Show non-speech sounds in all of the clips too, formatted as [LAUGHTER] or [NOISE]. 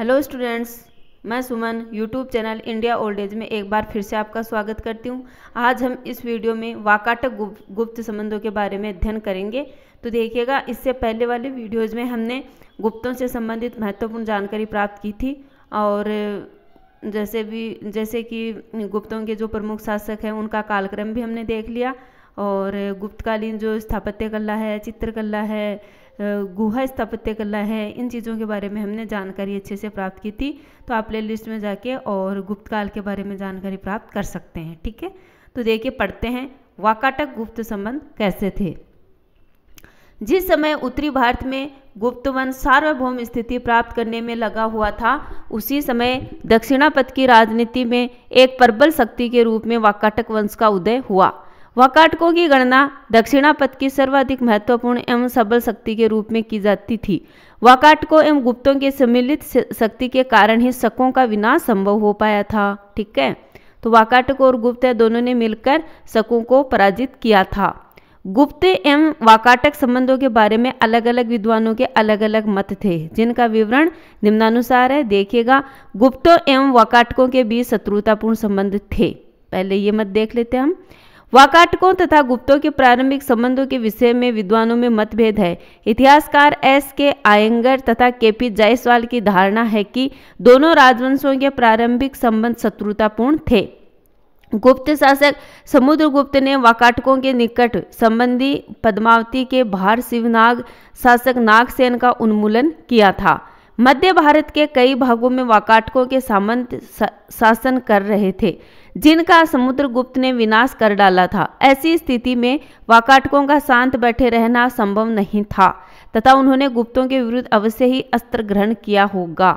hello students मैं Suman YouTube channel India old age में एक बार फिर से आपका स्वागत करती हूँ आज हम इस वीडियो में वाकाटक गुप्त संबंधों के बारे में अध्ययन करेंगे तो देखिएगा इससे पहले वाले वीडियोज़ में हमने गुप्तों से संबंधित महत्वपूर्ण जानकारी प्राप्त की थी और जैसे भी जैसे कि गुप्तों के जो प्रमुख शासक हैं उनका कालक्रम भी हमने देख लिया और गुप्तकालीन जो स्थापत्य कला है चित्रकला है गुहा स्थापत्य कला है इन चीज़ों के बारे में हमने जानकारी अच्छे से प्राप्त की थी तो आप प्ले लिस्ट में जाके और गुप्त काल के बारे में जानकारी प्राप्त कर सकते हैं ठीक है तो देखिए पढ़ते हैं वाकाटक गुप्त संबंध कैसे थे जिस समय उत्तरी भारत में गुप्त वंश सार्वभौम स्थिति प्राप्त करने में लगा हुआ था उसी समय दक्षिणापथ की राजनीति में एक प्रबल शक्ति के रूप में वाकाटक वंश का उदय हुआ वकाटकों की गणना दक्षिणापथ की सर्वाधिक महत्वपूर्ण एवं सबल शक्ति के रूप में की जाती थी वकाटकों एवं गुप्तों के सम्मिलित शक्ति के कारण ही शकों का विनाश संभव हो पाया था ठीक है तो वाकाटकों और गुप्त दोनों ने मिलकर शकों को पराजित किया था गुप्त एवं वाकाटक संबंधों के बारे में अलग अलग विद्वानों के अलग अलग मत थे जिनका विवरण निम्नानुसार है देखिएगा गुप्तों एवं वाकाटकों के बीच शत्रुतापूर्ण संबंध थे पहले ये मत देख लेते हैं हम वाकाटकों तथा गुप्तों के प्रारंभिक संबंधों के विषय में विद्वानों में मतभेद है इतिहासकार एस के आयंगर तथा के पी जायसवाल की धारणा है कि दोनों राजवंशों के प्रारंभिक संबंध शत्रुतापूर्ण थे गुप्त शासक समुद्रगुप्त ने वाकाटकों के निकट संबंधी पद्मावती के भार शिवनाग शासक नागसेन का उन्मूलन किया था मध्य भारत के कई भागों में वाकाटकों के सामंत शासन कर रहे थे जिनका समुद्रगुप्त ने विनाश कर डाला था ऐसी स्थिति में वाकाटकों का शांत बैठे रहना संभव नहीं था तथा उन्होंने गुप्तों के विरुद्ध अवश्य ही अस्त्र ग्रहण किया होगा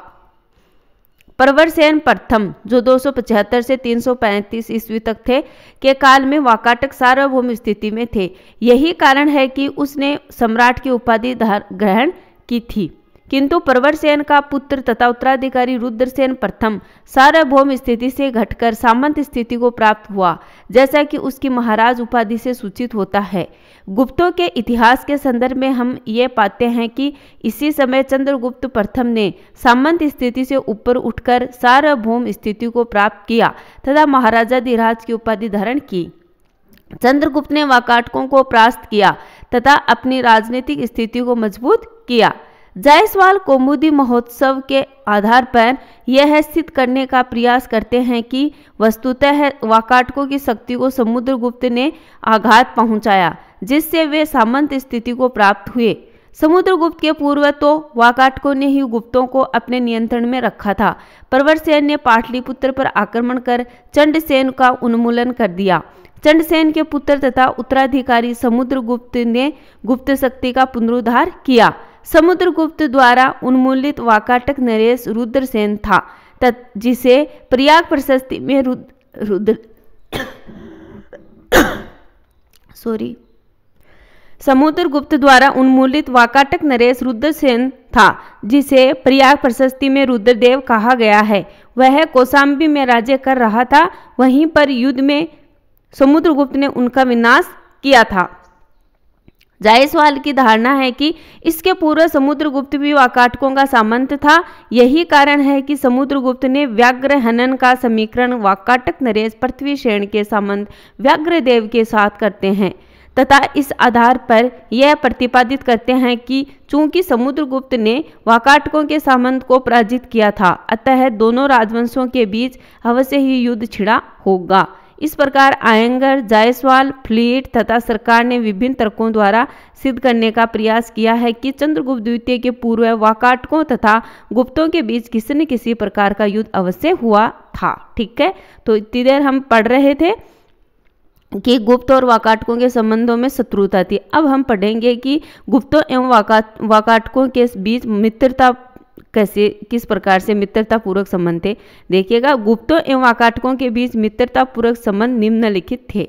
परवरसेन प्रथम जो 275 से 335 ईस्वी तक थे के काल में वाकाटक सार्वभौम स्थिति में थे यही कारण है कि उसने सम्राट की उपाधि ग्रहण की थी किंतु परवरसेन का पुत्र तथा उत्तराधिकारी रुद्रसेन प्रथम सार्वभौम स्थिति से घटकर सामंत स्थिति को प्राप्त हुआ जैसा कि उसकी महाराज उपाधि से सूचित होता है गुप्तों के इतिहास के संदर्भ में हम ये पाते हैं कि इसी समय चंद्रगुप्त प्रथम ने सामंत स्थिति से ऊपर उठकर सार्वभौम स्थिति को प्राप्त किया तथा महाराजा धीराज की उपाधि धारण की चंद्रगुप्त ने वाकाटकों को प्रास्त किया तथा अपनी राजनीतिक स्थिति को मजबूत किया जायसवाल कौमुदी महोत्सव के आधार पर यह स्थित करने का प्रयास करते हैं कि वस्तुतः है वाकाटकों की शक्ति को समुद्रगुप्त ने आघात पहुंचाया जिससे वे सामंत स्थिति को प्राप्त हुए समुद्रगुप्त के पूर्व तो वाकाटकों ने ही गुप्तों को अपने नियंत्रण में रखा था परवर सेन ने पाटलिपुत्र पर आक्रमण कर चंडसेन का उन्मूलन कर दिया चंडसेन के पुत्र तथा उत्तराधिकारी समुद्रगुप्त ने गुप्त शक्ति का पुनरुद्धार किया समुद्रगुप्त द्वारा उन्मूलित वाकाटक नरेश रुद्रसेन था तत् जिसे प्रयाग प्रशस्ति में रुद्र रुद्र सॉरी [COUGHS] समुद्रगुप्त द्वारा उन्मूलित वाकाटक नरेश रुद्रसेन था जिसे प्रयाग प्रशस्ति में रुद्रदेव कहा गया है वह कोसाम्बी में राज्य कर रहा था वहीं पर युद्ध में समुद्रगुप्त ने उनका विनाश किया था जायसवाल की धारणा है कि इसके पूर्व समुद्रगुप्त भी वाकाटकों का सामंत था यही कारण है कि समुद्रगुप्त ने व्याघ्र हनन का समीकरण वाकाटक नरेश पृथ्वी श्रेण के सामंत देव के साथ करते हैं तथा इस आधार पर यह प्रतिपादित करते हैं कि चूंकि समुद्रगुप्त ने वाकाटकों के सामंत को पराजित किया था अतः दोनों राजवंशों के बीच अवश्य ही युद्ध छिड़ा होगा इस प्रकार आयंगर जायसवाल फ्लीट तथा सरकार ने विभिन्न तर्कों द्वारा सिद्ध करने का प्रयास किया है कि चंद्रगुप्त द्वितीय के पूर्व वाकाटकों तथा गुप्तों के बीच किसी न किसी प्रकार का युद्ध अवश्य हुआ था ठीक है तो इतनी देर हम पढ़ रहे थे कि गुप्त और वाकाटकों के संबंधों में शत्रुता थी अब हम पढ़ेंगे कि गुप्तों एवं वाका वाकाटकों के बीच मित्रता कैसे किस प्रकार से मित्रतापूर्वक संबंध थे देखिएगा गुप्तों एवं आकाटकों के बीच मित्रतापूर्वक संबंध निम्नलिखित थे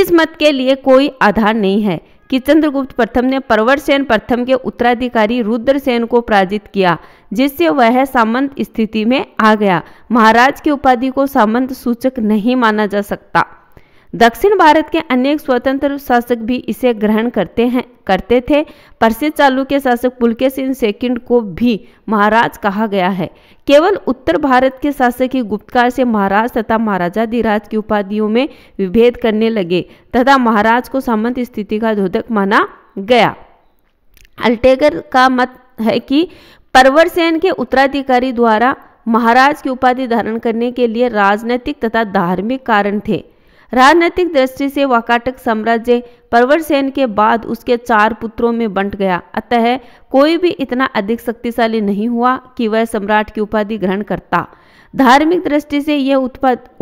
इस मत के लिए कोई आधार नहीं है कि चंद्रगुप्त प्रथम ने परवर सेन प्रथम के उत्तराधिकारी रुद्रसेन को पराजित किया जिससे वह सामंत स्थिति में आ गया महाराज की उपाधि को सामंत सूचक नहीं माना जा सकता दक्षिण भारत के अनेक स्वतंत्र शासक भी इसे ग्रहण करते हैं करते थे प्रसिद्ध के शासक पुलके सिंह सेकंड को भी महाराज कहा गया है केवल उत्तर भारत के शासक ही गुप्तकार से महाराज तथा महाराजा दिराज की उपाधियों में विभेद करने लगे तथा महाराज को सामंत स्थिति का धोधक माना गया अल्टेगर का मत है कि परवर सेन के उत्तराधिकारी द्वारा महाराज की उपाधि धारण करने के लिए राजनीतिक तथा धार्मिक कारण थे राजनीतिक दृष्टि से वाकाटक साम्राज्य परवरसेन के बाद उसके चार पुत्रों में बंट गया अतः कोई भी इतना अधिक शक्तिशाली नहीं हुआ कि वह सम्राट की उपाधि ग्रहण करता धार्मिक दृष्टि से यह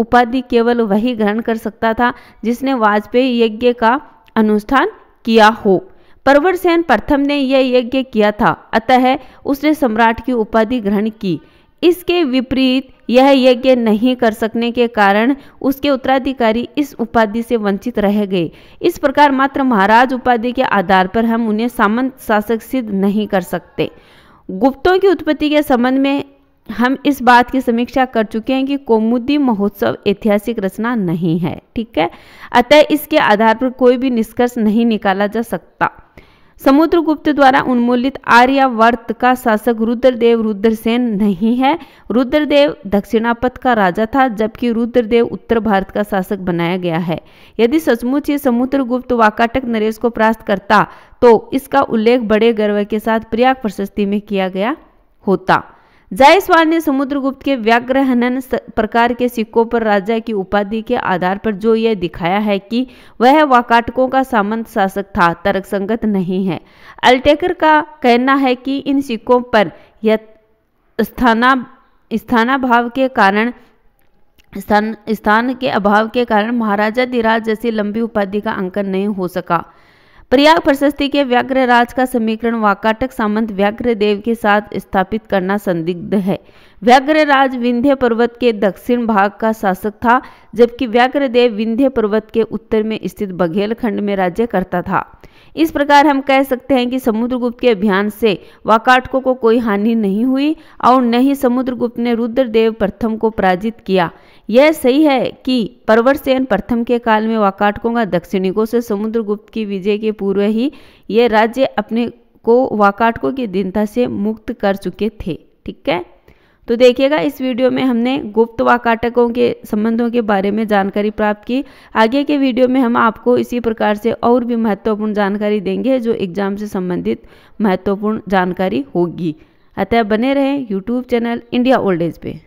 उपाधि केवल वही ग्रहण कर सकता था जिसने वाजपेयी यज्ञ का अनुष्ठान किया हो परवरसेन प्रथम ने यह यज्ञ किया था अतः उसने सम्राट की उपाधि ग्रहण की इसके विपरीत यह यज्ञ नहीं कर सकने के कारण उसके उत्तराधिकारी इस उपाधि से वंचित रह गए इस प्रकार मात्र महाराज उपाधि के आधार पर हम उन्हें सामंत शासक सिद्ध नहीं कर सकते गुप्तों की उत्पत्ति के संबंध में हम इस बात की समीक्षा कर चुके हैं कि कौमुदी महोत्सव ऐतिहासिक रचना नहीं है ठीक है अतः इसके आधार पर कोई भी निष्कर्ष नहीं निकाला जा सकता समुद्रगुप्त द्वारा उन्मूलित आर्यावर्त का शासक रुद्रदेव रुद्रसेन नहीं है रुद्रदेव दक्षिणापथ का राजा था जबकि रुद्रदेव उत्तर भारत का शासक बनाया गया है यदि सचमुच ये समुद्रगुप्त वाकाटक नरेश को प्रास्त करता तो इसका उल्लेख बड़े गर्व के साथ प्रयाग प्रशस्ति में किया गया होता जायसवाल ने समुद्रगुप्त के व्याग्र हनन प्रकार के सिक्कों पर राजा की उपाधि के आधार पर जो यह दिखाया है कि वह वाकाटकों का सामंत शासक था तर्क संगत नहीं है अल्टेकर का कहना है कि इन सिक्कों पर स्थाना स्थानाभाव के कारण स्थान स्थान के अभाव के कारण महाराजा दिराज जैसी लंबी उपाधि का अंकन नहीं हो सका प्रयाग प्रशस्ति के व्याघ्र राज का समीकरण वाकाटक सामंत व्याघ्र देव के साथ स्थापित करना संदिग्ध है व्याघ्रराज विंध्य पर्वत के दक्षिण भाग का शासक था जबकि व्याघ्रदेव विंध्य पर्वत के उत्तर में स्थित बघेल खंड में राज्य करता था इस प्रकार हम कह सकते हैं कि समुद्रगुप्त के अभियान से वाकाटकों को कोई हानि नहीं हुई और न ही समुद्रगुप्त ने रुद्रदेव प्रथम को पराजित किया यह सही है कि परवरसेन प्रथम के काल में वाकाटकों का दक्षिणिकों से समुद्रगुप्त की विजय के पूर्व ही ये राज्य अपने को वाकाटकों की दीनता से मुक्त कर चुके थे ठीक है तो देखिएगा इस वीडियो में हमने गुप्त वाकाटकों के संबंधों के बारे में जानकारी प्राप्त की आगे के वीडियो में हम आपको इसी प्रकार से और भी महत्वपूर्ण जानकारी देंगे जो एग्जाम से संबंधित महत्वपूर्ण जानकारी होगी अतः बने रहें YouTube channel India old age पे